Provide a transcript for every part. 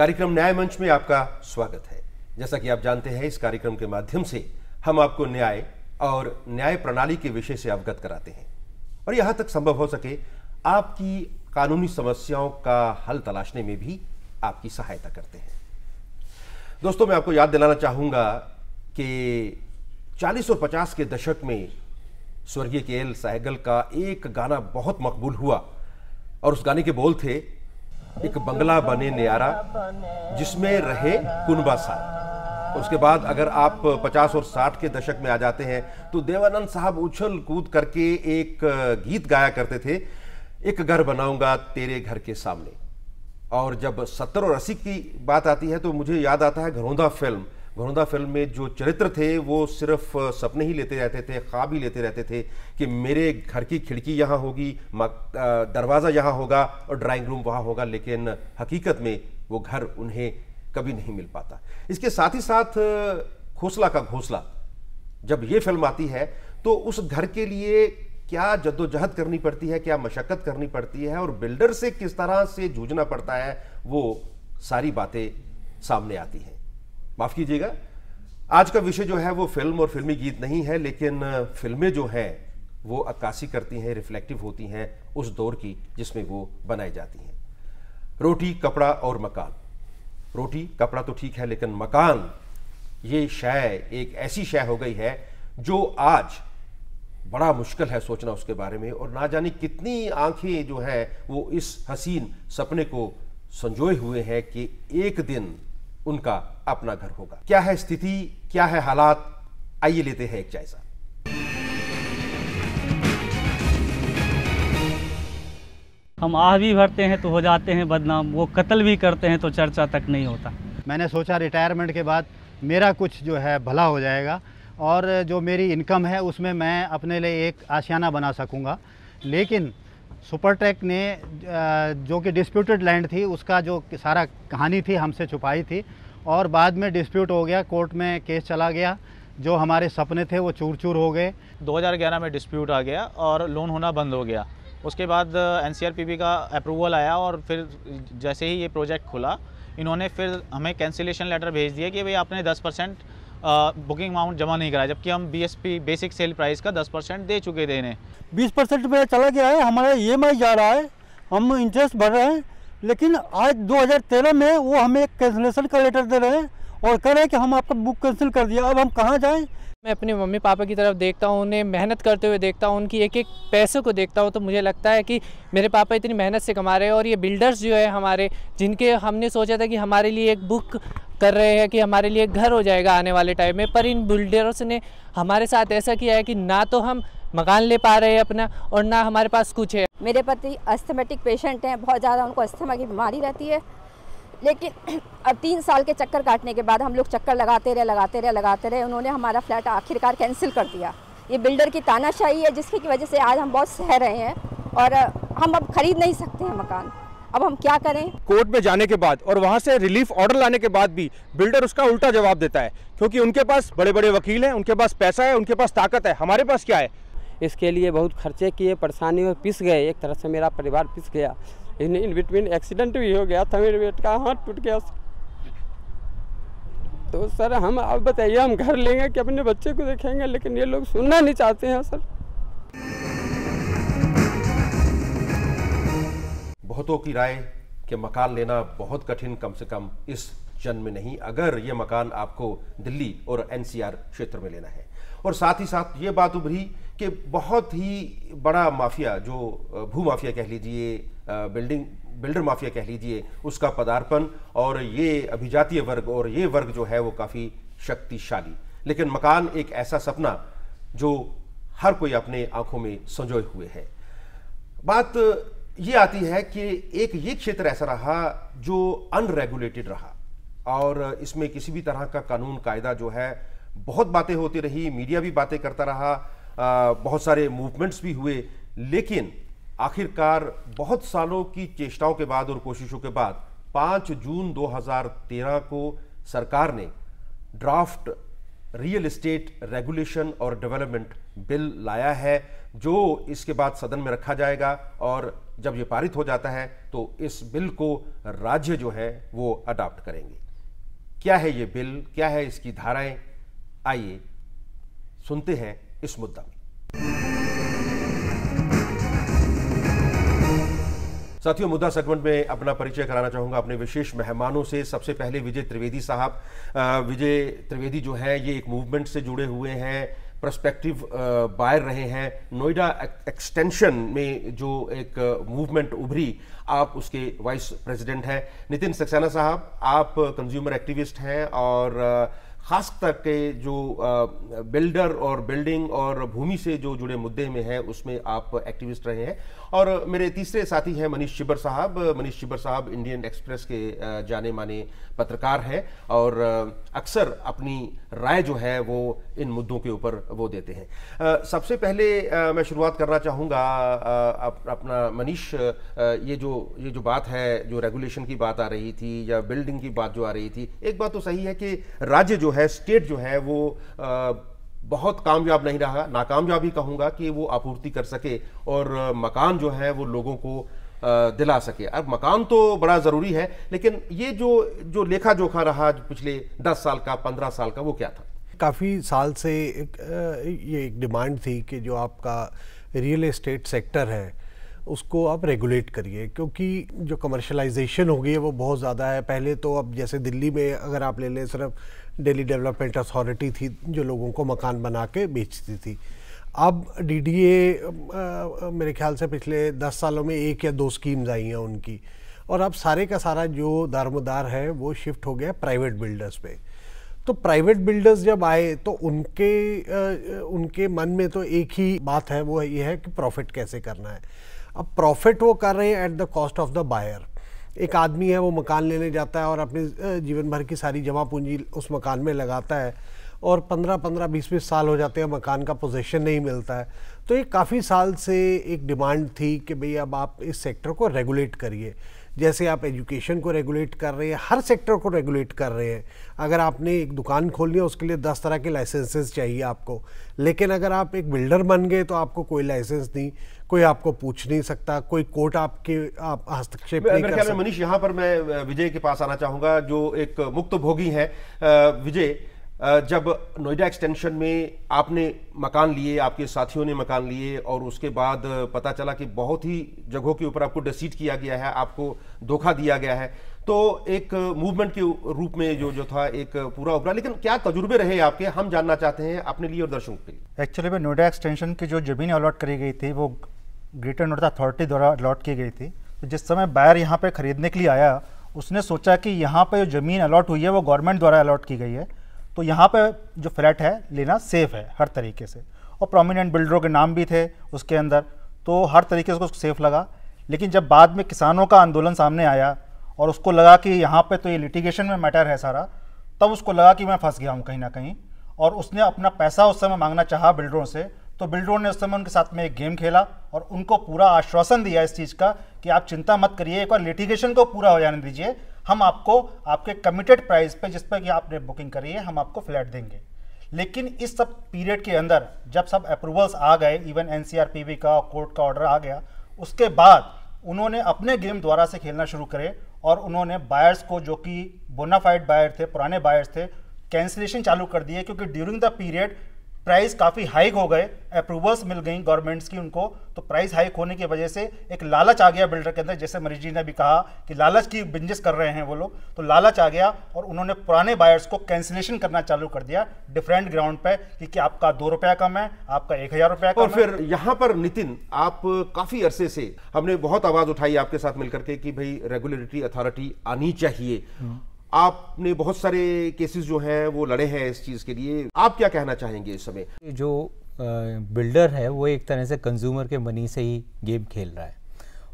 कार्यक्रम न्याय मंच में आपका स्वागत है जैसा कि आप जानते हैं इस कार्यक्रम के माध्यम से हम आपको न्याय और न्याय प्रणाली के विषय से अवगत कराते हैं और यहां तक संभव हो सके आपकी कानूनी समस्याओं का हल तलाशने में भी आपकी सहायता करते हैं दोस्तों मैं आपको याद दिलाना चाहूंगा कि 40 और 50 के दशक में स्वर्गीय के एल सहगल का एक गाना बहुत मकबूल हुआ और उस गाने के बोल थे एक बंगला बने न्यारा जिसमें रहे कुनबा साहब उसके बाद अगर आप 50 और 60 के दशक में आ जाते हैं तो देवानंद साहब उछल कूद करके एक गीत गाया करते थे एक घर बनाऊंगा तेरे घर के सामने और जब सत्तर और अस्सी की बात आती है तो मुझे याद आता है घरौंदा फिल्म वरुणा फिल्म में जो चरित्र थे वो सिर्फ सपने ही लेते रहते थे ख्वाब ही लेते रहते थे कि मेरे घर की खिड़की यहाँ होगी दरवाज़ा यहाँ होगा और ड्राइंग रूम वहाँ होगा लेकिन हकीकत में वो घर उन्हें कभी नहीं मिल पाता इसके साथ ही साथ घोसला का घोसला जब ये फिल्म आती है तो उस घर के लिए क्या जद्दोजहद करनी पड़ती है क्या मशक्क़त करनी पड़ती है और बिल्डर से किस तरह से जूझना पड़ता है वो सारी बातें सामने आती हैं माफ कीजिएगा आज का विषय जो है वो फिल्म और फिल्मी गीत नहीं है लेकिन फिल्में जो हैं वो अक्कासी करती हैं रिफ्लेक्टिव होती हैं उस दौर की जिसमें वो बनाई जाती हैं रोटी कपड़ा और मकान रोटी कपड़ा तो ठीक है लेकिन मकान ये शय एक ऐसी शय हो गई है जो आज बड़ा मुश्किल है सोचना उसके बारे में और ना जाने कितनी आंखें जो हैं वो इस हसीन सपने को संजोए हुए हैं कि एक दिन उनका अपना घर होगा क्या है स्थिति क्या है हालात आइए लेते हैं एक जायजा हम आह भी भरते हैं तो हो जाते हैं बदनाम वो कत्ल भी करते हैं तो चर्चा तक नहीं होता मैंने सोचा रिटायरमेंट के बाद मेरा कुछ जो है भला हो जाएगा और जो मेरी इनकम है उसमें मैं अपने लिए एक आशियाना बना सकूंगा लेकिन सुपर ट्रैक ने जो कि डिस्प्यूटेड लैंड थी उसका जो सारा कहानी थी हमसे छुपाई थी और बाद में डिस्प्यूट हो गया कोर्ट में केस चला गया जो हमारे सपने थे वो चूर चूर हो गए 2011 में डिस्प्यूट आ गया और लोन होना बंद हो गया उसके बाद एन का अप्रूवल आया और फिर जैसे ही ये प्रोजेक्ट खुला इन्होंने फिर हमें कैंसिलेशन लेटर भेज दिया कि भाई आपने दस परसेंट बुकिंग अमाउंट जमा नहीं कराया जबकि हम बीएसपी बेसिक सेल प्राइस का 10 परसेंट दे चुके थे इन्हें बीस परसेंट रुपया चला गया है हमारा ई e जा रहा है हम इंटरेस्ट भर रहे हैं लेकिन आज 2013 में वो हमें कैंसिलेशन का लेटर दे रहे हैं और कह रहे हैं कि हम आपका बुक कैंसिल कर दिया अब हम कहाँ जाएँ मैं अपने मम्मी पापा की तरफ देखता हूँ उन्हें मेहनत करते हुए देखता हूँ उनकी एक एक पैसे को देखता हूँ तो मुझे लगता है कि मेरे पापा इतनी मेहनत से कमा रहे हैं और ये बिल्डर्स जो है हमारे जिनके हमने सोचा था कि हमारे लिए एक बुक कर रहे हैं कि हमारे लिए घर हो जाएगा आने वाले टाइम में पर इन बिल्डर्स ने हमारे साथ ऐसा किया है कि ना तो हम मकान ले पा रहे हैं अपना और ना हमारे पास कुछ है मेरे पति अस्थमेटिक पेशेंट हैं बहुत ज़्यादा उनको अस्थमा की बीमारी रहती है लेकिन अब तीन साल के चक्कर काटने के बाद हम लोग चक्कर लगाते रहे लगाते रहे लगाते रहे उन्होंने हमारा फ्लैट आखिरकार कैंसिल कर दिया ये बिल्डर की तानाशाही है जिसकी वजह से आज हम बहुत सह रहे हैं और हम अब खरीद नहीं सकते हैं मकान अब हम क्या करें कोर्ट में जाने के बाद और वहां से रिलीफ ऑर्डर लाने के बाद भी बिल्डर उसका उल्टा जवाब देता है क्योंकि उनके पास बड़े बड़े वकील हैं उनके पास पैसा है उनके पास ताकत है हमारे पास क्या है इसके लिए बहुत खर्चे किए परेशानी में पिस गए एक तरह से मेरा परिवार पिस गया इन इन बिटवीन एक्सीडेंट भी हो गया था मेरे बेटे का हाथ टूट गया तो सर हम आप बताइए हम घर लेंगे कि अपने बच्चे को देखेंगे लेकिन ये लोग सुनना नहीं चाहते हैं सर बहुतों की राय कि मकान लेना बहुत कठिन कम से कम इस जन्म में नहीं अगर ये मकान आपको दिल्ली और एनसीआर क्षेत्र में लेना है और साथ ही साथ ये बात उभरी कि बहुत ही बड़ा माफिया जो भू माफिया कह लीजिए बिल्डिंग बिल्डर माफिया कह लीजिए उसका पदार्पण और ये अभिजातीय वर्ग और ये वर्ग जो है वो काफ़ी शक्तिशाली लेकिन मकान एक ऐसा सपना जो हर कोई अपने आंखों में संजोए हुए है बात ये आती है कि एक ये क्षेत्र ऐसा रहा जो अनरेगुलेटेड रहा और इसमें किसी भी तरह का कानून कायदा जो है बहुत बातें होती रही मीडिया भी बातें करता रहा बहुत सारे मूवमेंट्स भी हुए लेकिन आखिरकार बहुत सालों की चेष्टाओं के बाद और कोशिशों के बाद 5 जून 2013 को सरकार ने ड्राफ्ट रियल इस्टेट रेगुलेशन और डेवलपमेंट बिल लाया है जो इसके बाद सदन में रखा जाएगा और जब ये पारित हो जाता है तो इस बिल को राज्य जो है वो अडाप्ट करेंगे क्या है ये बिल क्या है इसकी धाराएं आइए सुनते हैं इस मुद्दा में साथियों मुद्दा सेगमेंट में अपना परिचय कराना चाहूंगा अपने विशेष मेहमानों से सबसे पहले विजय त्रिवेदी साहब विजय त्रिवेदी जो है ये एक मूवमेंट से जुड़े हुए हैं प्रस्पेक्टिव बायर रहे हैं नोएडा एक्सटेंशन में जो एक मूवमेंट उभरी आप उसके वाइस प्रेसिडेंट हैं नितिन सक्सेना साहब आप कंज्यूमर एक्टिविस्ट हैं और आ, ख़ास करके जो बिल्डर और बिल्डिंग और भूमि से जो जुड़े मुद्दे में है उसमें आप एक्टिविस्ट रहे हैं और मेरे तीसरे साथी हैं मनीष शिबर साहब मनीष शिबर साहब इंडियन एक्सप्रेस के जाने माने पत्रकार हैं और अक्सर अपनी राय जो है वो इन मुद्दों के ऊपर वो देते हैं सबसे पहले मैं शुरुआत करना चाहूँगा अपना मनीष ये जो ये जो बात है जो रेगुलेशन की बात आ रही थी या बिल्डिंग की बात जो आ रही थी एक बात तो सही है कि राज्य जो है स्टेट जो है वो बहुत कामयाब नहीं रहा नाकामयाब ही कहूँगा कि वो आपूर्ति कर सके और मकान जो है वो लोगों को दिला सके अब मकान तो बड़ा ज़रूरी है लेकिन ये जो जो लेखा जोखा रहा पिछले दस साल का पंद्रह साल का वो क्या था काफ़ी साल से एक, ये एक डिमांड थी कि जो आपका रियल एस्टेट सेक्टर है उसको आप रेगुलेट करिए क्योंकि जो कमर्शलाइजेशन हो गई है वो बहुत ज़्यादा है पहले तो अब जैसे दिल्ली में अगर आप ले लें सिर्फ डेली डेवलपमेंट अथॉरिटी थी जो लोगों को मकान बना के बेचती थी अब डीडीए मेरे ख्याल से पिछले दस सालों में एक या दो स्कीम्स आई हैं उनकी और अब सारे का सारा जो दारमदार है वो शिफ्ट हो गया प्राइवेट बिल्डर्स पे तो प्राइवेट बिल्डर्स जब आए तो उनके उनके मन में तो एक ही बात है वो ये है कि प्रॉफिट कैसे करना है अब प्रॉफिट वो कर रहे हैं at the cost of the buyer एक आदमी है वो मकान लेने जाता है और अपने जीवन भर की सारी जमा पूंजी उस मकान में लगाता है और पंद्रह पंद्रह बीस बीस साल हो जाते हैं मकान का पोजीशन नहीं मिलता है तो ये काफ़ी साल से एक डिमांड थी कि भाई अब आप इस सेक्टर को रेगुलेट करिए जैसे आप एजुकेशन को रेगुलेट कर रहे हैं हर सेक्टर को रेगुलेट कर रहे हैं अगर आपने एक दुकान खोलनी है उसके लिए दस तरह के लाइसेंसेस चाहिए आपको लेकिन अगर आप एक बिल्डर बन गए तो आपको कोई लाइसेंस नहीं कोई आपको पूछ नहीं सकता कोई कोर्ट आपके आप हस्तक्षेप नहीं कर सकता मनीष यहाँ पर मैं विजय के पास आना चाहूंगा जो एक मुक्त भोगी है विजय जब नोएडा एक्सटेंशन में आपने मकान लिए आपके साथियों ने मकान लिए और उसके बाद पता चला कि बहुत ही जगहों के ऊपर आपको डिसीट किया गया है आपको धोखा दिया गया है तो एक मूवमेंट के रूप में जो जो था एक पूरा उभरा लेकिन क्या तजुर्बे रहे आपके हम जानना चाहते हैं अपने लिए और दर्शकों के लिए एक्चुअली में नोएडा एक्सटेंशन की जो जमीन अलॉट करी गई थी वो ग्रेटर नोएडा अथॉरिटी द्वारा अलॉट की गई थी तो जिस समय बायर यहाँ पर ख़रीदने के लिए आया उसने सोचा कि यहाँ पर जो ज़मीन अलॉट हुई है वो गवर्नमेंट द्वारा अलॉट की गई है तो यहाँ पर जो फ्लैट है लेना सेफ़ है हर तरीके से और प्रोमिनेंट बिल्डरों के नाम भी थे उसके अंदर तो हर तरीके से उसको सेफ़ लगा लेकिन जब बाद में किसानों का आंदोलन सामने आया और उसको लगा कि यहाँ पर तो ये लिटिगेशन में मैटर है सारा तब उसको लगा कि मैं फंस गया हूँ कहीं ना कहीं और उसने अपना पैसा उस समय मांगना चाहा बिल्डरों से तो बिल्डरों ने उस समय उनके साथ में एक गेम खेला और उनको पूरा आश्वासन दिया इस चीज़ का कि आप चिंता मत करिए एक बार लिटिगेशन को पूरा हो जाने दीजिए हम आपको आपके कमिटेड प्राइस पे जिस पर कि आपने बुकिंग करी है हम आपको फ्लैट देंगे लेकिन इस सब पीरियड के अंदर जब सब अप्रूवल्स आ गए इवन एन का कोर्ट का ऑर्डर आ गया उसके बाद उन्होंने अपने गेम द्वारा से खेलना शुरू करे और उन्होंने बायर्स को जो कि बोनाफाइड बायर थे पुराने बायर्स थे कैंसिलेशन चालू कर दिए क्योंकि ड्यूरिंग द पीरियड प्राइस काफ़ी हाइक हो गए अप्रूवल्स मिल गई गवर्नमेंट्स की उनको तो प्राइस हाइक होने की वजह से एक लालच आ गया बिल्डर के अंदर जैसे मरीज जी ने भी कहा कि लालच की बिजनेस कर रहे हैं वो लोग तो लालच आ गया और उन्होंने पुराने बायर्स को कैंसिलेशन करना चालू कर दिया डिफरेंट ग्राउंड पे कि, आपका दो रुपया कम है आपका एक हज़ार रुपया और फिर यहाँ पर नितिन आप काफ़ी अरसे से हमने बहुत आवाज़ उठाई आपके साथ मिलकर के कि भाई रेगुलेटरी अथॉरिटी आनी चाहिए आपने बहुत सारे केसेस जो हैं वो लड़े हैं इस चीज़ के लिए आप क्या कहना चाहेंगे इस समय जो बिल्डर है वो एक तरह से कंज्यूमर के मनी से ही गेम खेल रहा है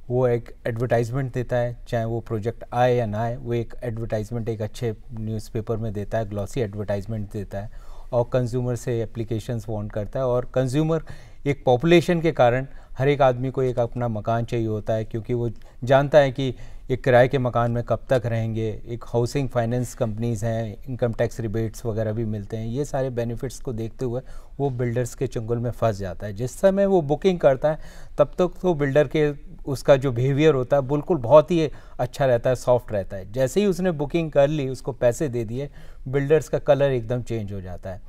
वो एक एडवर्टाइजमेंट देता है चाहे वो प्रोजेक्ट आए या ना आए वो एक एडवर्टाइजमेंट एक अच्छे न्यूज़पेपर में देता है ग्लॉसी एडवर्टाइजमेंट देता है और कंज्यूमर से एप्लीकेशंस वॉन्ट करता है और कंज्यूमर एक पॉपुलेशन के कारण हर एक आदमी को एक अपना मकान चाहिए होता है क्योंकि वो जानता है कि एक किराए के मकान में कब तक रहेंगे एक हाउसिंग फाइनेंस कंपनीज़ हैं इनकम टैक्स रिबेट्स वगैरह भी मिलते हैं ये सारे बेनिफिट्स को देखते हुए वो बिल्डर्स के चंगुल में फंस जाता है जिस समय वो बुकिंग करता है तब तक तो बिल्डर के उसका जो बिहेवियर होता है बिल्कुल बहुत ही अच्छा रहता है सॉफ्ट रहता है जैसे ही उसने बुकिंग कर ली उसको पैसे दे दिए बिल्डर्स का कलर एकदम चेंज हो जाता है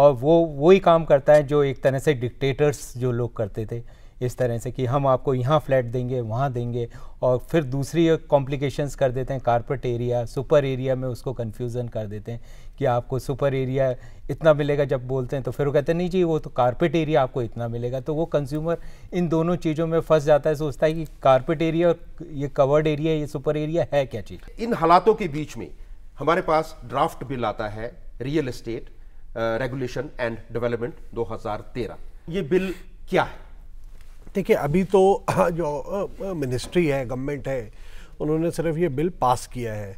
और वो वही काम करता है जो एक तरह से डिक्टेटर्स जो लोग करते थे इस तरह से कि हम आपको यहाँ फ्लैट देंगे वहाँ देंगे और फिर दूसरी कॉम्प्लिकेशंस कर देते हैं कारपेट एरिया सुपर एरिया में उसको कन्फ्यूज़न कर देते हैं कि आपको सुपर एरिया इतना मिलेगा जब बोलते हैं तो फिर वो कहते हैं नहीं जी वो तो कारपेट एरिया आपको इतना मिलेगा तो वो कंज्यूमर इन दोनों चीज़ों में फंस जाता है सोचता है कि कारपेट एरिया और ये कवर्ड एरिया ये सुपर एरिया है क्या चीज़ इन हालातों के बीच में हमारे पास ड्राफ्ट बिल आता है real estate regulation and development 2013 ये बिल क्या है देखिए अभी तो हाँ, जो मिनिस्ट्री है गवर्नमेंट है उन्होंने सिर्फ ये बिल पास किया है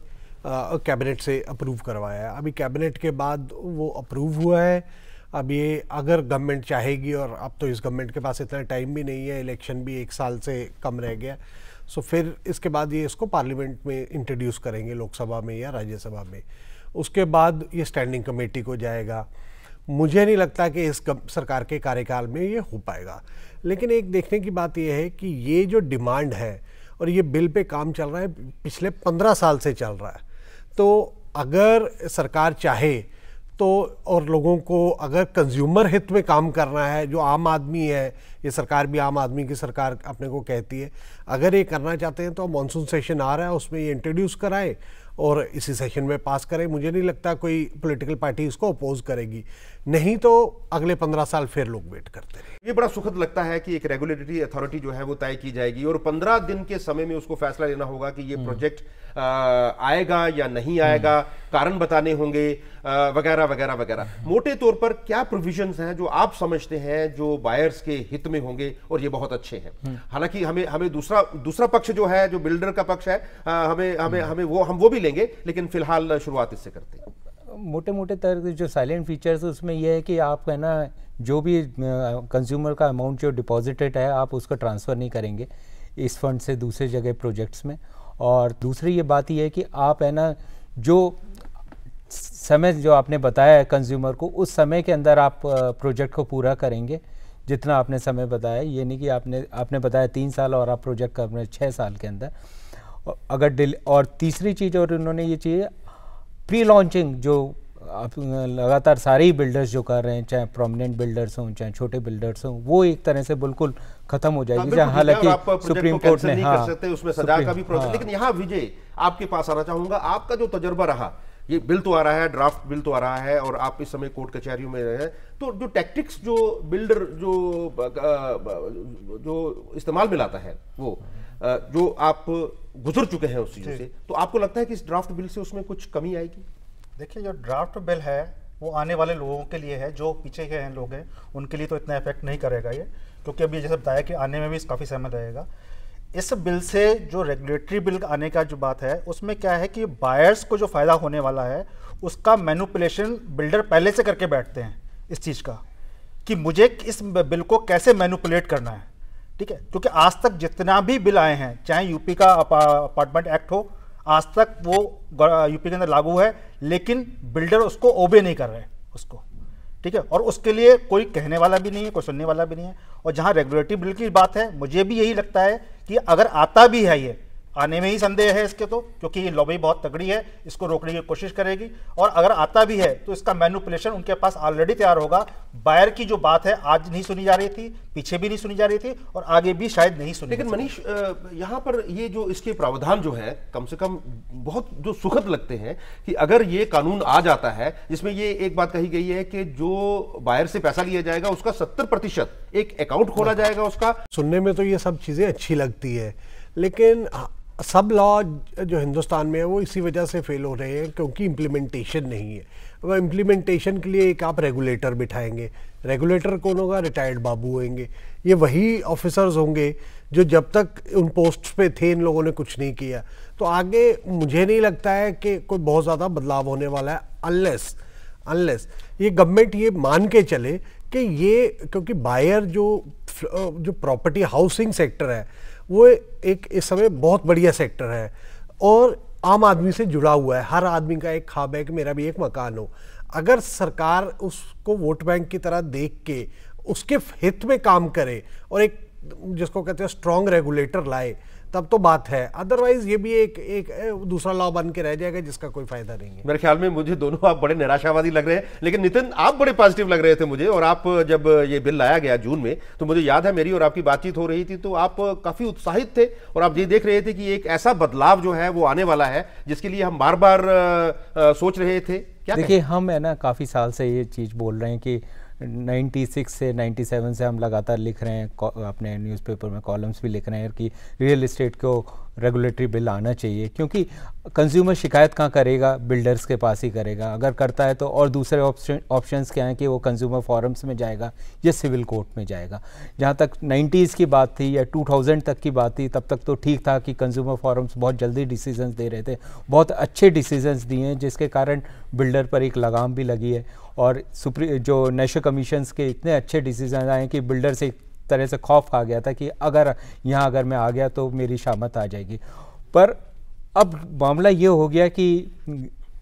कैबिनेट से अप्रूव करवाया है अभी कैबिनेट के बाद वो अप्रूव हुआ है अब ये अगर गवर्नमेंट चाहेगी और अब तो इस गवर्नमेंट के पास इतना टाइम भी नहीं है इलेक्शन भी एक साल से कम रह गया सो फिर इसके बाद ये इसको पार्लियामेंट में इंट्रोड्यूस करेंगे लोकसभा में या राज्यसभा में उसके बाद ये स्टैंडिंग कमेटी को जाएगा मुझे नहीं लगता कि इस सरकार के कार्यकाल में ये हो पाएगा लेकिन एक देखने की बात यह है कि ये जो डिमांड है और ये बिल पे काम चल रहा है पिछले पंद्रह साल से चल रहा है तो अगर सरकार चाहे तो और लोगों को अगर कंज्यूमर हित में काम करना है जो आम आदमी है ये सरकार भी आम आदमी की सरकार अपने को कहती है अगर ये करना चाहते हैं तो मानसून सेशन आ रहा है उसमें ये इंट्रोड्यूस कराए और इसी सेशन में पास करें मुझे नहीं लगता कोई पॉलिटिकल पार्टी उसको अपोज करेगी नहीं तो अगले पंद्रह साल फिर लोग वेट करते रहे ये बड़ा सुखद लगता है कि एक रेगुलेटरी अथॉरिटी जो है वो तय की जाएगी और पंद्रह दिन के समय में उसको फैसला लेना होगा कि ये प्रोजेक्ट हम्म। आएगा या नहीं आएगा हम्म। कारण बताने होंगे वगैरह वगैरह वगैरह मोटे तौर पर क्या प्रोविजंस हैं जो आप समझते हैं जो बायर्स के हित में होंगे और ये बहुत अच्छे हैं हम्म। हालांकि हमें हमें दूसरा दूसरा पक्ष जो है जो बिल्डर का पक्ष है हमें हमें हम्म। हमें वो हम वो भी लेंगे लेकिन फिलहाल शुरुआत इससे करते हैं मोटे मोटे तरह जो साइलेंट फीचर्स उसमें यह है कि आप है ना जो भी कंज्यूमर का अमाउंट जो डिपॉजिटेड है आप उसको ट्रांसफ़र नहीं करेंगे इस फंड से दूसरे जगह प्रोजेक्ट्स में और दूसरी ये बात यह है कि आप है ना जो समय जो आपने बताया है कंज्यूमर को उस समय के अंदर आप प्रोजेक्ट को पूरा करेंगे जितना आपने समय बताया ये नहीं कि आपने आपने बताया तीन साल और आप प्रोजेक्ट कर रहे छः साल के अंदर अगर डिल और तीसरी चीज़ और उन्होंने ये चाहिए प्री लॉन्चिंग जो आप लगातार सारे ही बिल्डर्स जो कर रहे हैं चाहे प्रोमिनेंट बिल्डर्स हों चाहे छोटे बिल्डर्स हों वो एक तरह से बिल्कुल खत्म हो जाएगी जहाँ हालांकि सुप्रीम कोर्ट ने हाँ, उसमें सजा का भी प्रोसेस हाँ। लेकिन यहाँ विजय आपके पास आना चाहूंगा आपका जो तजर्बा रहा ये बिल तो आ रहा है ड्राफ्ट बिल तो आ रहा है और आप इस समय कोर्ट कचहरियों में हैं तो जो टैक्टिक्स जो बिल्डर जो जो इस्तेमाल में लाता है वो जो आप गुजर चुके हैं उस चीज से तो आपको लगता है कि इस ड्राफ्ट बिल से उसमें कुछ कमी आएगी देखिए जो ड्राफ्ट बिल है वो आने वाले लोगों के लिए है जो पीछे के हैं लोग हैं उनके लिए तो इतना इफेक्ट नहीं करेगा ये क्योंकि अभी जैसे बताया कि आने में भी काफ़ी समय रहेगा इस बिल से जो रेगुलेटरी बिल आने का जो बात है उसमें क्या है कि बायर्स को जो फ़ायदा होने वाला है उसका मैनुपलेशन बिल्डर पहले से करके बैठते हैं इस चीज़ का कि मुझे इस बिल को कैसे मैनुपलेट करना है ठीक है क्योंकि आज तक जितना भी बिल आए हैं चाहे यूपी का अपार्टमेंट एक्ट हो आज तक वो यूपी के अंदर लागू है लेकिन बिल्डर उसको ओबे नहीं कर रहे उसको ठीक है और उसके लिए कोई कहने वाला भी नहीं है कोई सुनने वाला भी नहीं है और जहां रेगुलेटरी बिल की बात है मुझे भी यही लगता है कि अगर आता भी है ये आने में ही संदेह है इसके तो क्योंकि ये लॉबी बहुत तगड़ी है इसको रोकने की कोशिश करेगी और अगर आता भी है तो इसका मैनुपुलेशन उनके पास ऑलरेडी तैयार होगा बायर की जो बात है आज नहीं सुनी जा रही थी पीछे भी नहीं सुनी जा रही थी और आगे भी शायद नहीं सुनी लेकिन मनीष यहाँ पर ये जो इसके प्रावधान जो है कम से कम बहुत जो सुखद लगते हैं कि अगर ये कानून आ जाता है जिसमें ये एक बात कही गई है कि जो बायर से पैसा लिया जाएगा उसका सत्तर प्रतिशत एक अकाउंट खोला जाएगा उसका सुनने में तो ये सब चीजें अच्छी लगती है लेकिन सब लॉ जो हिंदुस्तान में है वो इसी वजह से फेल हो रहे हैं क्योंकि इम्प्लीमेंटेशन नहीं है अब इम्प्लीमेंटेशन के लिए एक आप रेगुलेटर बिठाएंगे रेगुलेटर कौन होगा रिटायर्ड बाबू होंगे ये वही ऑफिसर्स होंगे जो जब तक उन पोस्ट पे थे इन लोगों ने कुछ नहीं किया तो आगे मुझे नहीं लगता है कि कोई बहुत ज़्यादा बदलाव होने वाला है अनलेस अनलेस ये गवर्नमेंट ये मान के चले कि ये क्योंकि बायर जो जो प्रॉपर्टी हाउसिंग सेक्टर है वो एक इस समय बहुत बढ़िया सेक्टर है और आम आदमी से जुड़ा हुआ है हर आदमी का एक खाब है कि मेरा भी एक मकान हो अगर सरकार उसको वोट बैंक की तरह देख के उसके हित में काम करे और एक जिसको कहते हैं स्ट्रॉन्ग रेगुलेटर लाए तब तो बात है अदरवाइज ये भी एक एक दूसरा लॉ बन के रह जाएगा जिसका कोई फायदा नहीं है मेरे ख्याल में मुझे दोनों आप बड़े निराशावादी लग रहे हैं लेकिन नितिन आप बड़े पॉजिटिव लग रहे थे मुझे और आप जब ये बिल लाया गया जून में तो मुझे याद है मेरी और आपकी बातचीत हो रही थी तो आप काफी उत्साहित थे और आप ये देख रहे थे कि एक ऐसा बदलाव जो है वो आने वाला है जिसके लिए हम बार बार सोच रहे थे क्या देखिए हम है ना काफी साल से ये चीज बोल रहे हैं कि 96 से 97 से हम लगातार लिख रहे हैं अपने न्यूज़पेपर में कॉलम्स भी लिख रहे हैं कि रियल इस्टेट को रेगुलेटरी बिल आना चाहिए क्योंकि कंज्यूमर शिकायत कहाँ करेगा बिल्डर्स के पास ही करेगा अगर करता है तो और दूसरे ऑप्शन ऑप्शन क्या हैं कि वो कंज्यूमर फॉरम्स में जाएगा या सिविल कोर्ट में जाएगा जहाँ तक नाइन्टीज़ की बात थी या टू तक की बात थी तब तक तो ठीक था कि कंज्यूमर फॉरम्स बहुत जल्दी डिसीजन दे रहे थे बहुत अच्छे डिसीजन दिए हैं जिसके कारण बिल्डर पर एक लगाम भी लगी है और सुप्री जो नेशनल कमीशन के इतने अच्छे डिसीजन आए कि बिल्डर एक तरह से खौफ खा गया था कि अगर यहाँ अगर मैं आ गया तो मेरी शामत आ जाएगी पर अब मामला ये हो गया कि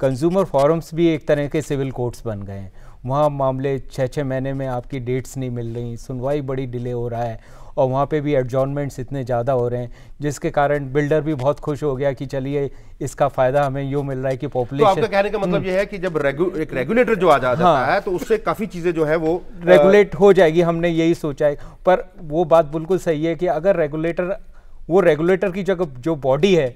कंज्यूमर फॉरम्स भी एक तरह के सिविल कोर्ट्स बन गए हैं वहाँ मामले छः छः महीने में आपकी डेट्स नहीं मिल रही सुनवाई बड़ी डिले हो रहा है और वहाँ पे भी एडजॉनमेंट्स इतने ज़्यादा हो रहे हैं जिसके कारण बिल्डर भी बहुत खुश हो गया कि चलिए इसका फायदा हमें यूँ मिल रहा है कि पॉपुलेशन तो कहने का मतलब हम्म। यह है कि जब रेगु, एक रेगुलेटर जो आ जाता हाँ, है तो उससे काफ़ी चीज़ें जो है वो रेगुलेट हो जाएगी हमने यही सोचा है पर वो बात बिल्कुल सही है कि अगर रेगुलेटर वो रेगुलेटर की जगह जो बॉडी है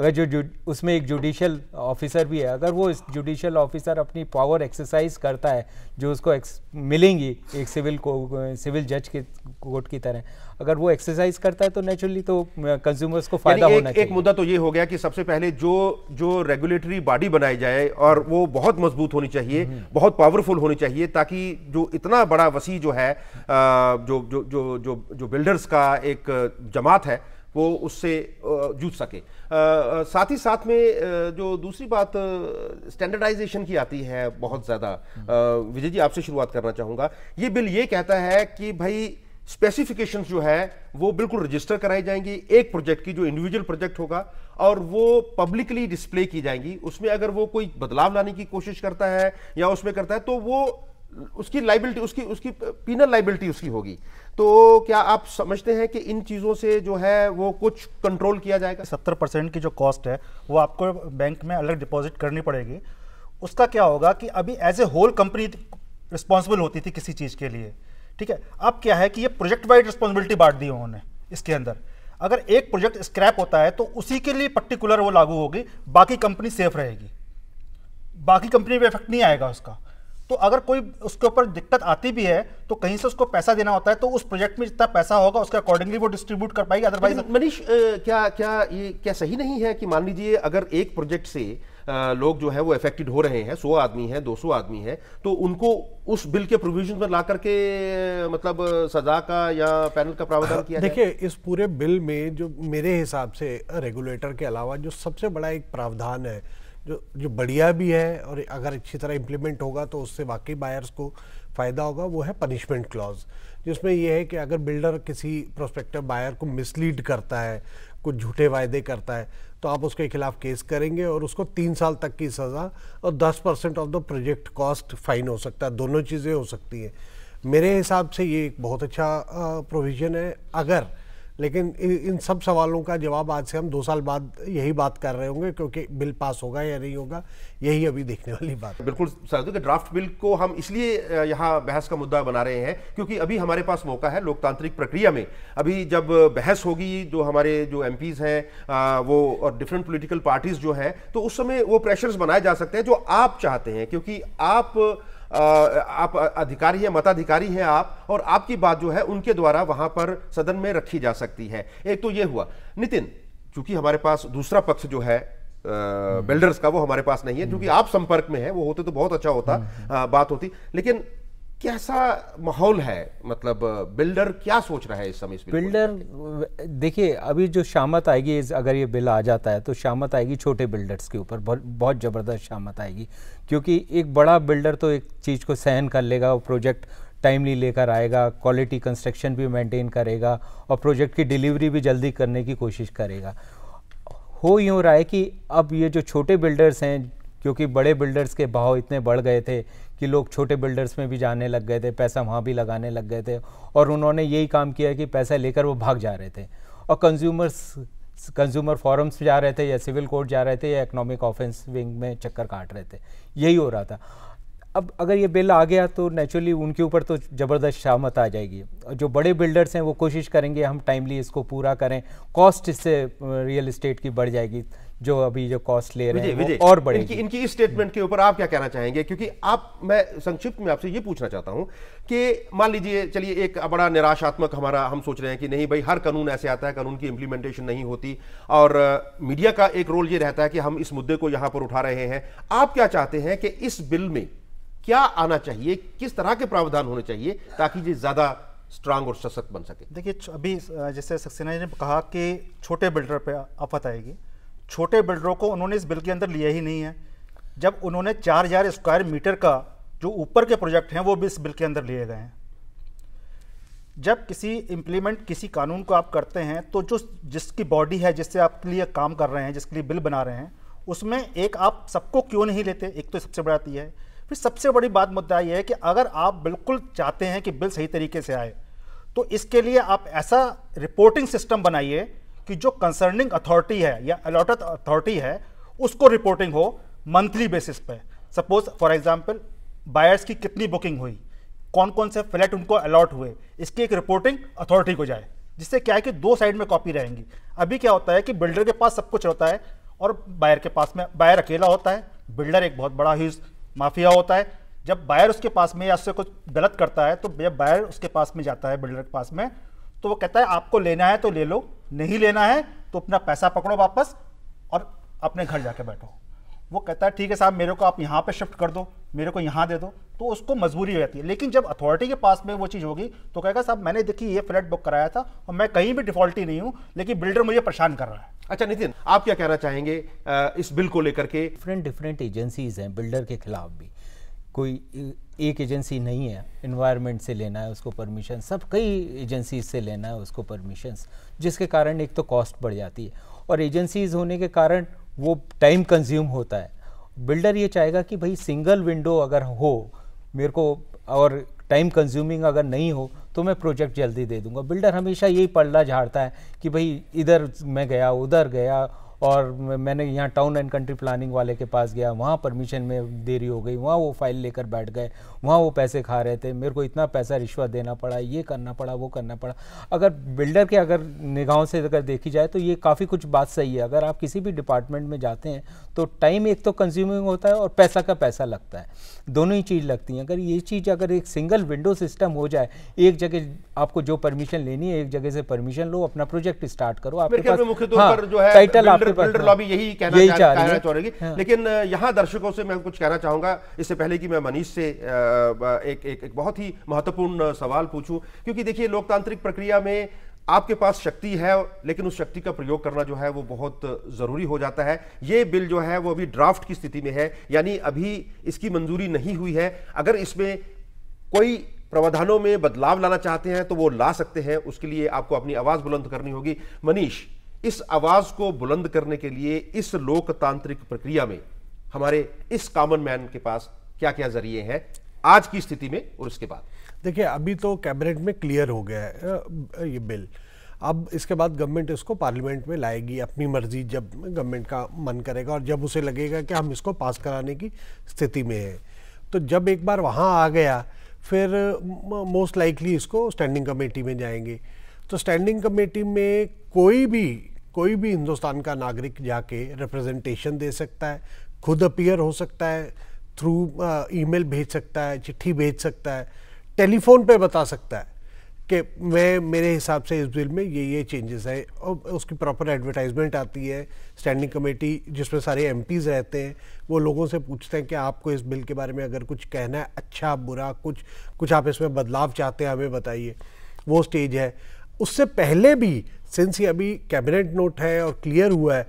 अगर जो उसमें एक जुडिशल ऑफिसर भी है अगर वो इस जुडिशल ऑफिसर अपनी पावर एक्सरसाइज करता है जो उसको मिलेंगी एक सिविल को सिविल जज के कोर्ट की तरह अगर वो एक्सरसाइज करता है तो नेचुरली तो कंज्यूमर्स को फायदा एक, होना चाहिए एक मुद्दा तो ये हो गया कि सबसे पहले जो जो रेगुलेटरी बॉडी बनाई जाए और वो बहुत मजबूत होनी चाहिए हम्म। बहुत पावरफुल होनी चाहिए ताकि जो इतना बड़ा वसी जो है जो जो जो, जो बिल्डर्स का एक जमात है वो उससे जूझ सके साथ ही साथ में जो दूसरी बात स्टैंडर्डाइजेशन की आती है बहुत ज़्यादा विजय जी आपसे शुरुआत करना चाहूँगा ये बिल ये कहता है कि भाई स्पेसिफिकेशंस जो है वो बिल्कुल रजिस्टर कराई जाएंगी एक प्रोजेक्ट की जो इंडिविजुअल प्रोजेक्ट होगा और वो पब्लिकली डिस्प्ले की जाएंगी उसमें अगर वो कोई बदलाव लाने की कोशिश करता है या उसमें करता है तो वो उसकी लाइबिलिटी उसकी उसकी पीनल लाइबिलिटी उसकी होगी तो क्या आप समझते हैं कि इन चीज़ों से जो है वो कुछ कंट्रोल किया जाएगा सत्तर परसेंट की जो कॉस्ट है वो आपको बैंक में अलग डिपॉजिट करनी पड़ेगी उसका क्या होगा कि अभी as a whole company responsible होती थी किसी चीज़ के लिए ठीक है अब क्या है कि ये प्रोजेक्ट वाइड रिस्पॉन्सिबिलिटी बांट दी उन्होंने इसके अंदर अगर एक प्रोजेक्ट स्क्रैप होता है तो उसी के लिए पर्टिकुलर वो लागू होगी बाकी कंपनी सेफ रहेगी बाकी कंपनी पर इफेक्ट नहीं आएगा उसका तो अगर कोई उसके ऊपर दिक्कत आती भी है तो कहीं से उसको पैसा देना होता है तो उस प्रोजेक्ट में जितना पैसा होगा उसके अकॉर्डिंगली वो डिस्ट्रीब्यूट कर पाएगी अदरवाइज मनीष क्या क्या ये क्या सही नहीं है कि मान लीजिए अगर एक प्रोजेक्ट से आ, लोग जो है वो अफेक्टेड हो रहे हैं सौ आदमी है दो सौ आदमी है तो उनको उस बिल के प्रोविजन में ला करके मतलब सजा का या पैनल का प्रावधान किया देखिए इस पूरे बिल में जो मेरे हिसाब से रेगुलेटर के अलावा जो सबसे बड़ा एक प्रावधान है जो जो बढ़िया भी है और अगर अच्छी तरह इम्प्लीमेंट होगा तो उससे वाकई बायर्स को फ़ायदा होगा वो है पनिशमेंट क्लॉज जिसमें यह है कि अगर बिल्डर किसी प्रोस्पेक्टिव बायर को मिसलीड करता है कुछ झूठे वायदे करता है तो आप उसके खिलाफ केस करेंगे और उसको तीन साल तक की सज़ा और दस percent of the project cost fine हो सकता है दोनों चीज़ें हो सकती हैं मेरे हिसाब से ये एक बहुत अच्छा प्रोविज़न है अगर लेकिन इन सब सवालों का जवाब आज से हम दो साल बाद यही बात कर रहे होंगे क्योंकि बिल पास होगा या नहीं होगा यही अभी देखने वाली बात है बिल्कुल साधु कि ड्राफ्ट बिल को हम इसलिए यहाँ बहस का मुद्दा बना रहे हैं क्योंकि अभी हमारे पास मौका है लोकतांत्रिक प्रक्रिया में अभी जब बहस होगी जो हमारे जो एम हैं वो और डिफरेंट पोलिटिकल पार्टीज जो हैं तो उस समय वो प्रेशर्स बनाए जा सकते हैं जो आप चाहते हैं क्योंकि आप आप अधिकारी हैं मताधिकारी हैं आप और आपकी बात जो है उनके द्वारा वहां पर सदन में रखी जा सकती है एक तो ये हुआ नितिन चूंकि हमारे पास दूसरा पक्ष जो है हम्म। बिल्डर्स का वो हमारे पास नहीं है क्योंकि आप संपर्क में है वो होते तो बहुत अच्छा होता आ, हम्म। बात होती लेकिन कैसा माहौल है मतलब बिल्डर क्या सोच रहा है इस समय इस बिल्डर देखिए अभी जो शामत आएगी अगर ये बिल आ जाता है तो शामत आएगी छोटे बिल्डर्स के ऊपर बहुत ज़बरदस्त शामत आएगी क्योंकि एक बड़ा बिल्डर तो एक चीज़ को सहन कर लेगा वो प्रोजेक्ट टाइमली लेकर आएगा क्वालिटी कंस्ट्रक्शन भी मेंटेन करेगा और प्रोजेक्ट की डिलीवरी भी जल्दी करने की कोशिश करेगा हो यूँ रहा है कि अब ये जो छोटे बिल्डर्स हैं क्योंकि बड़े बिल्डर्स के भाव इतने बढ़ गए थे कि लोग छोटे बिल्डर्स में भी जाने लग गए थे पैसा वहाँ भी लगाने लग गए थे और उन्होंने यही काम किया कि पैसा लेकर वो भाग जा रहे थे और कंज्यूमर्स कंज्यूमर फोरम्स जा रहे थे या सिविल कोर्ट जा रहे थे या इकोनॉमिक ऑफेंस विंग में चक्कर काट रहे थे यही हो रहा था अब अगर ये बिल आ गया तो नेचुरली उनके ऊपर तो ज़बरदस्त शामत आ जाएगी और जो बड़े बिल्डर्स हैं वो कोशिश करेंगे हम टाइमली इसको पूरा करें कॉस्ट इससे रियल uh, इस्टेट की बढ़ जाएगी जो अभी जो कॉस्ट ले रहे हैं और बड़े इनकी, इनकी इस स्टेटमेंट के ऊपर आप क्या कहना चाहेंगे क्योंकि आप मैं संक्षिप्त में आपसे ये पूछना चाहता हूं कि मान लीजिए चलिए एक बड़ा निराशात्मक हमारा हम सोच रहे हैं कि नहीं भाई हर कानून ऐसे आता है कानून की इम्प्लीमेंटेशन नहीं होती और मीडिया का एक रोल ये रहता है कि हम इस मुद्दे को यहां पर उठा रहे हैं आप क्या चाहते हैं कि इस बिल में क्या आना चाहिए किस तरह के प्रावधान होने चाहिए ताकि ये ज़्यादा स्ट्रांग और सशक्त बन सके देखिए अभी जैसे सक्सेना जी ने कहा कि छोटे बिल्डर पर आफत आएगी छोटे बिल्डरों को उन्होंने इस बिल के अंदर लिया ही नहीं है जब उन्होंने चार हज़ार स्क्वायर मीटर का जो ऊपर के प्रोजेक्ट हैं वो भी इस बिल के अंदर लिए गए हैं जब किसी इम्प्लीमेंट किसी कानून को आप करते हैं तो जो जिसकी बॉडी है जिससे आपके लिए काम कर रहे हैं जिसके लिए बिल बना रहे हैं उसमें एक आप सबको क्यों नहीं लेते एक तो सबसे बड़ा आती है फिर सबसे बड़ी बात मुद्दा यह है कि अगर आप बिल्कुल चाहते हैं कि बिल सही तरीके से आए तो इसके लिए आप ऐसा रिपोर्टिंग सिस्टम बनाइए कि जो कंसर्निंग अथॉरिटी है या अलॉटेड अथॉरिटी है उसको रिपोर्टिंग हो मंथली बेसिस पे सपोज फॉर एग्जांपल बायर्स की कितनी बुकिंग हुई कौन कौन से फ्लैट उनको अलॉट हुए इसकी एक रिपोर्टिंग अथॉरिटी को जाए जिससे क्या है कि दो साइड में कॉपी रहेंगी अभी क्या होता है कि बिल्डर के पास सब कुछ होता है और बायर के पास में बायर अकेला होता है बिल्डर एक बहुत बड़ा ही माफिया होता है जब बायर उसके पास में या उससे कुछ गलत करता है तो जब बायर उसके पास में जाता है बिल्डर के पास में तो वो कहता है आपको लेना है तो ले लो नहीं लेना है तो अपना पैसा पकड़ो वापस और अपने घर जाके बैठो वो कहता है ठीक है साहब मेरे को आप यहाँ पे शिफ्ट कर दो मेरे को यहाँ दे दो तो उसको मजबूरी हो जाती है लेकिन जब अथॉरिटी के पास में वो चीज़ होगी तो कहेगा साहब मैंने देखिए ये फ्लैट बुक कराया था और मैं कहीं भी डिफॉल्टी नहीं हूँ लेकिन बिल्डर मुझे परेशान कर रहा है अच्छा नितिन आप क्या कहना चाहेंगे इस बिल को लेकर के डिफरेंट डिफरेंट एजेंसीज हैं बिल्डर के खिलाफ भी कोई एक एजेंसी नहीं है इन्वायरमेंट से लेना है उसको परमिशन सब कई एजेंसीज से लेना है उसको परमिशंस जिसके कारण एक तो कॉस्ट बढ़ जाती है और एजेंसीज होने के कारण वो टाइम कंज्यूम होता है बिल्डर ये चाहेगा कि भाई सिंगल विंडो अगर हो मेरे को और टाइम कंज्यूमिंग अगर नहीं हो तो मैं प्रोजेक्ट जल्दी दे दूंगा बिल्डर हमेशा यही पल्ला झाड़ता है कि भाई इधर मैं गया उधर गया और मैंने यहाँ टाउन एंड कंट्री प्लानिंग वाले के पास गया वहाँ परमिशन में देरी हो गई वहाँ वो फाइल लेकर बैठ गए वहाँ वो पैसे खा रहे थे मेरे को इतना पैसा रिश्वत देना पड़ा ये करना पड़ा वो करना पड़ा अगर बिल्डर के अगर निगाहों से अगर देखी जाए तो ये काफ़ी कुछ बात सही है अगर आप किसी भी डिपार्टमेंट में जाते हैं तो टाइम एक तो कंज्यूमिंग होता है और पैसा का पैसा लगता है दोनों ही चीज़ लगती हैं अगर ये चीज़ अगर एक सिंगल विंडो सिस्टम हो जाए एक जगह आपको जो परमिशन लेनी है एक जगह से परमिशन लो अपना प्रोजेक्ट स्टार्ट करो आपके पास टाइटल हाँ, आप बिल्डर लॉबी यही कहना चाह रही चाहेगी हाँ। लेकिन यहाँ दर्शकों से मैं कुछ कहना चाहूंगा इससे पहले कि मैं मनीष से एक एक, एक बहुत ही महत्वपूर्ण सवाल पूछूं क्योंकि देखिए लोकतांत्रिक प्रक्रिया में आपके पास शक्ति है लेकिन उस शक्ति का प्रयोग करना जो है वो बहुत ज़रूरी हो जाता है ये बिल जो है वो अभी ड्राफ्ट की स्थिति में है यानी अभी इसकी मंजूरी नहीं हुई है अगर इसमें कोई प्रावधानों में बदलाव लाना चाहते हैं तो वो ला सकते हैं उसके लिए आपको अपनी आवाज़ बुलंद करनी होगी मनीष इस आवाज को बुलंद करने के लिए इस लोकतांत्रिक प्रक्रिया में हमारे इस कॉमन मैन के पास क्या क्या जरिए हैं आज की स्थिति में और उसके बाद देखिए अभी तो कैबिनेट में क्लियर हो गया है ये बिल अब इसके बाद गवर्नमेंट इसको पार्लियामेंट में लाएगी अपनी मर्जी जब गवर्नमेंट का मन करेगा और जब उसे लगेगा कि हम इसको पास कराने की स्थिति में है तो जब एक बार वहाँ आ गया फिर मोस्ट लाइकली इसको स्टैंडिंग कमेटी में जाएंगे तो स्टैंडिंग कमेटी में कोई भी कोई भी हिंदुस्तान का नागरिक जाके रिप्रेजेंटेशन दे सकता है खुद अपीयर हो सकता है थ्रू ईमेल भेज सकता है चिट्ठी भेज सकता है टेलीफोन पे बता सकता है कि मैं मेरे हिसाब से इस बिल में ये ये चेंजेस है और उसकी प्रॉपर एडवर्टाइजमेंट आती है स्टैंडिंग कमेटी जिसमें सारे एम रहते हैं वो लोगों से पूछते हैं कि आपको इस बिल के बारे में अगर कुछ कहना है अच्छा बुरा कुछ कुछ आप इसमें बदलाव चाहते हैं हमें बताइए वो स्टेज है उससे पहले भी सिंस ये अभी कैबिनेट नोट है और क्लियर हुआ है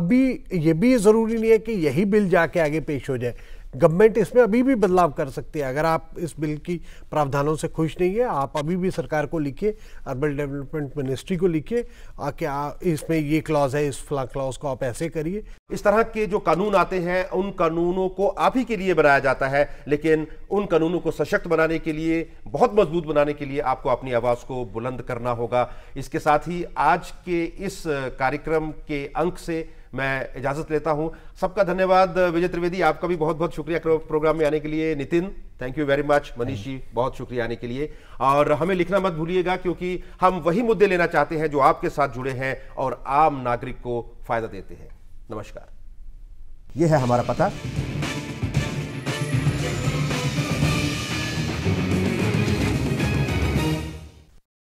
अभी ये भी ज़रूरी नहीं है कि यही बिल जाके आगे पेश हो जाए गवर्नमेंट इसमें अभी भी बदलाव कर सकती है अगर आप इस बिल की प्रावधानों से खुश नहीं है आप अभी भी सरकार को लिखिए अर्बन डेवलपमेंट मिनिस्ट्री को लिखिए कि इसमें ये क्लॉज है इस फ्ला क्लॉज को आप ऐसे करिए इस तरह के जो कानून आते हैं उन कानूनों को आप ही के लिए बनाया जाता है लेकिन उन कानूनों को सशक्त बनाने के लिए बहुत मजबूत बनाने के लिए आपको अपनी आवाज़ को बुलंद करना होगा इसके साथ ही आज के इस कार्यक्रम के अंक से मैं इजाजत लेता हूं सबका धन्यवाद विजय त्रिवेदी आपका भी बहुत बहुत शुक्रिया प्रोग्राम में आने के लिए Nitin thank you very much Manish ji बहुत शुक्रिया आने के लिए और हमें लिखना मत भूलिएगा क्योंकि हम वही मुद्दे लेना चाहते हैं जो आपके साथ जुड़े हैं और आम नागरिक को फायदा देते हैं नमस्कार यह है हमारा पता